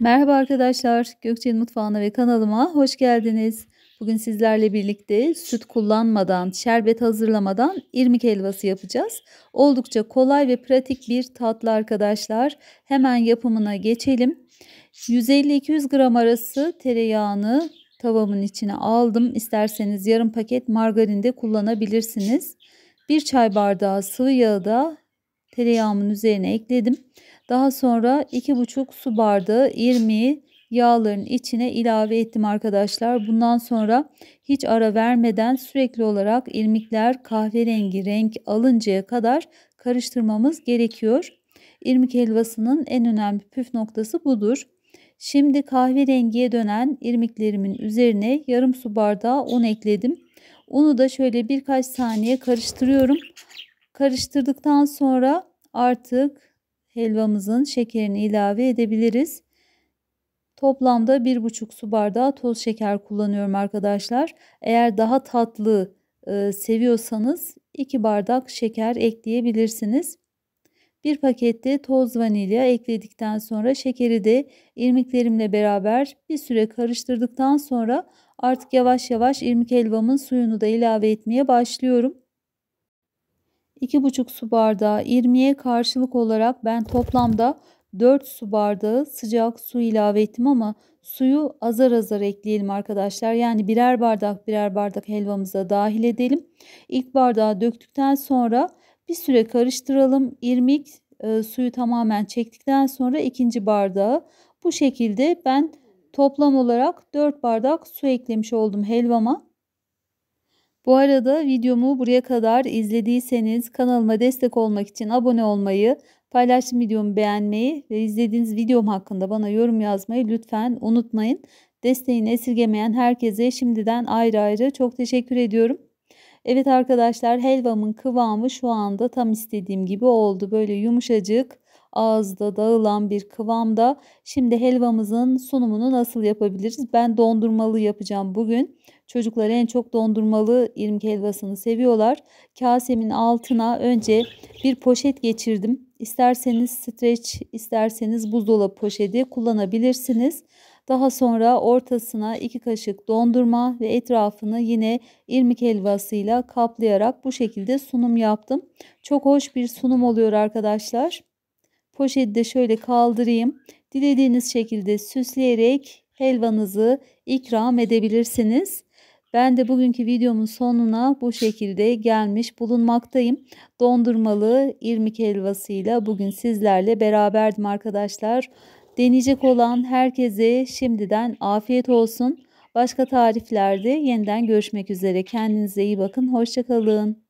Merhaba arkadaşlar, Gökçe'nin mutfağına ve kanalıma hoş geldiniz. Bugün sizlerle birlikte süt kullanmadan, şerbet hazırlamadan irmik helvası yapacağız. Oldukça kolay ve pratik bir tatlı arkadaşlar. Hemen yapımına geçelim. 150-200 gram arası tereyağını tavamın içine aldım. İsterseniz yarım paket margarin de kullanabilirsiniz. Bir çay bardağı sıvı yağı da tereyağımın üzerine ekledim. Daha sonra 2,5 su bardağı irmiği yağların içine ilave ettim arkadaşlar. Bundan sonra hiç ara vermeden sürekli olarak irmikler kahverengi renk alıncaya kadar karıştırmamız gerekiyor. İrmik helvasının en önemli püf noktası budur. Şimdi kahverengiye dönen irmiklerimin üzerine yarım su bardağı un ekledim. Unu da şöyle birkaç saniye karıştırıyorum. Karıştırdıktan sonra artık helvamızın şekerini ilave edebiliriz. Toplamda 1,5 su bardağı toz şeker kullanıyorum arkadaşlar. Eğer daha tatlı e, seviyorsanız 2 bardak şeker ekleyebilirsiniz. Bir pakette toz vanilya ekledikten sonra şekeri de irmiklerimle beraber bir süre karıştırdıktan sonra artık yavaş yavaş irmik helvamın suyunu da ilave etmeye başlıyorum. 2,5 su bardağı irmiye karşılık olarak ben toplamda 4 su bardağı sıcak su ilave ettim ama suyu azar azar ekleyelim arkadaşlar. Yani birer bardak birer bardak helvamıza dahil edelim. İlk bardağı döktükten sonra bir süre karıştıralım. İrmik e, suyu tamamen çektikten sonra ikinci bardağı bu şekilde ben toplam olarak 4 bardak su eklemiş oldum helvama. Bu arada videomu buraya kadar izlediyseniz kanalıma destek olmak için abone olmayı, paylaştığım videomu beğenmeyi ve izlediğiniz videom hakkında bana yorum yazmayı lütfen unutmayın. Desteğini esirgemeyen herkese şimdiden ayrı ayrı çok teşekkür ediyorum. Evet arkadaşlar helvamın kıvamı şu anda tam istediğim gibi oldu. Böyle yumuşacık ağızda dağılan bir kıvamda. Şimdi helvamızın sunumunu nasıl yapabiliriz? Ben dondurmalı yapacağım bugün. Çocuklar en çok dondurmalı irmik helvasını seviyorlar. Kasemin altına önce bir poşet geçirdim. İsterseniz streç, isterseniz buzdolabı poşeti kullanabilirsiniz. Daha sonra ortasına 2 kaşık dondurma ve etrafını yine irmik helvasıyla kaplayarak bu şekilde sunum yaptım. Çok hoş bir sunum oluyor arkadaşlar. Poşeti de şöyle kaldırayım. Dilediğiniz şekilde süsleyerek helvanızı ikram edebilirsiniz. Ben de bugünkü videomun sonuna bu şekilde gelmiş bulunmaktayım. Dondurmalı irmik helvasıyla bugün sizlerle beraberdim arkadaşlar. Deneyecek olan herkese şimdiden afiyet olsun. Başka tariflerde yeniden görüşmek üzere. Kendinize iyi bakın. Hoşçakalın.